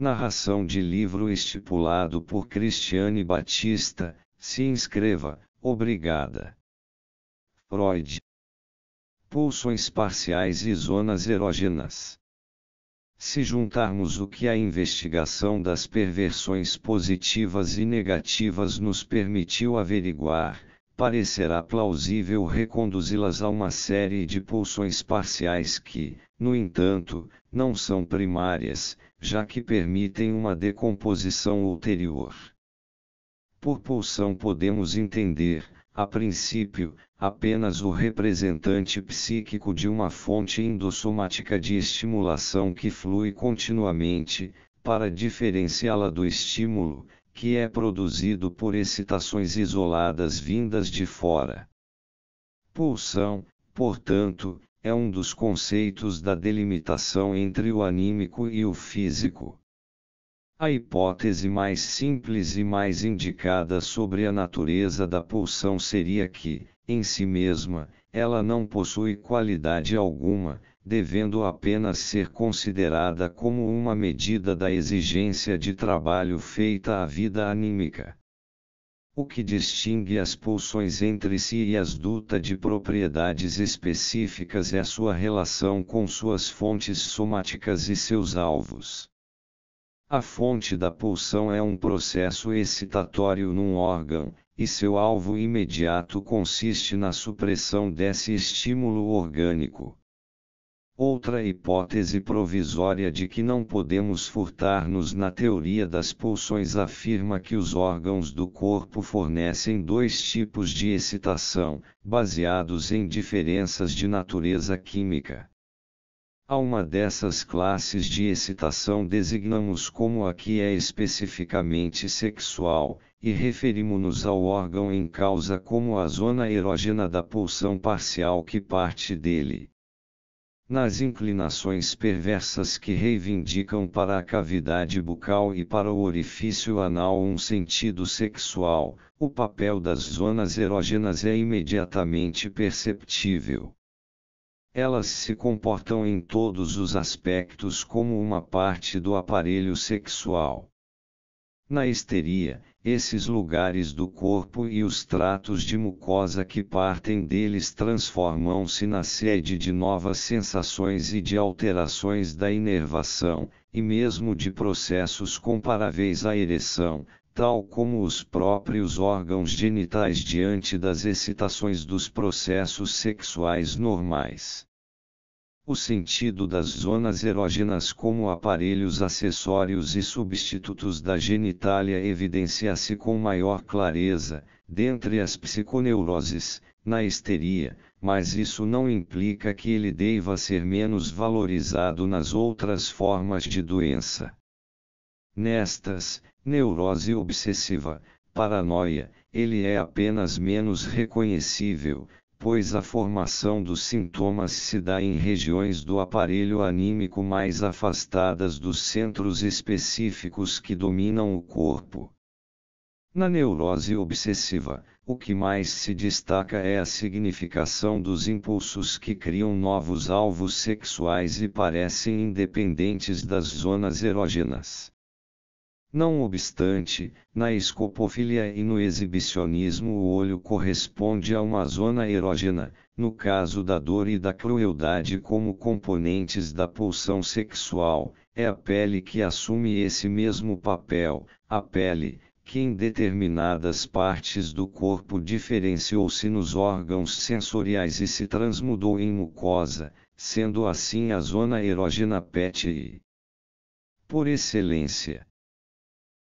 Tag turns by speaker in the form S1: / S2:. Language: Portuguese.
S1: Narração de livro estipulado por Cristiane Batista. Se inscreva, obrigada. Freud. Pulsões parciais e zonas erógenas. Se juntarmos o que a investigação das perversões positivas e negativas nos permitiu averiguar, parecerá plausível reconduzi-las a uma série de pulsões parciais que, no entanto, não são primárias, já que permitem uma decomposição ulterior. Por pulsão podemos entender, a princípio, apenas o representante psíquico de uma fonte endossomática de estimulação que flui continuamente, para diferenciá-la do estímulo, que é produzido por excitações isoladas vindas de fora. Pulsão, portanto, é um dos conceitos da delimitação entre o anímico e o físico. A hipótese mais simples e mais indicada sobre a natureza da pulsão seria que, em si mesma, ela não possui qualidade alguma, devendo apenas ser considerada como uma medida da exigência de trabalho feita à vida anímica. O que distingue as pulsões entre si e as duta de propriedades específicas é a sua relação com suas fontes somáticas e seus alvos. A fonte da pulsão é um processo excitatório num órgão, e seu alvo imediato consiste na supressão desse estímulo orgânico. Outra hipótese provisória de que não podemos furtar-nos na teoria das pulsões afirma que os órgãos do corpo fornecem dois tipos de excitação, baseados em diferenças de natureza química. A uma dessas classes de excitação designamos como a que é especificamente sexual, e referimos-nos ao órgão em causa como a zona erógena da pulsão parcial que parte dele nas inclinações perversas que reivindicam para a cavidade bucal e para o orifício anal um sentido sexual, o papel das zonas erógenas é imediatamente perceptível. Elas se comportam em todos os aspectos como uma parte do aparelho sexual. Na histeria, esses lugares do corpo e os tratos de mucosa que partem deles transformam-se na sede de novas sensações e de alterações da inervação, e mesmo de processos comparáveis à ereção, tal como os próprios órgãos genitais diante das excitações dos processos sexuais normais o sentido das zonas erógenas como aparelhos acessórios e substitutos da genitália evidencia-se com maior clareza, dentre as psiconeuroses, na histeria, mas isso não implica que ele deva ser menos valorizado nas outras formas de doença. Nestas, neurose obsessiva, paranoia, ele é apenas menos reconhecível, pois a formação dos sintomas se dá em regiões do aparelho anímico mais afastadas dos centros específicos que dominam o corpo. Na neurose obsessiva, o que mais se destaca é a significação dos impulsos que criam novos alvos sexuais e parecem independentes das zonas erógenas. Não obstante, na escopofilia e no exibicionismo o olho corresponde a uma zona erógena, no caso da dor e da crueldade como componentes da pulsão sexual, é a pele que assume esse mesmo papel, a pele, que em determinadas partes do corpo diferenciou-se nos órgãos sensoriais e se transmudou em mucosa, sendo assim a zona erógena pete e, por excelência,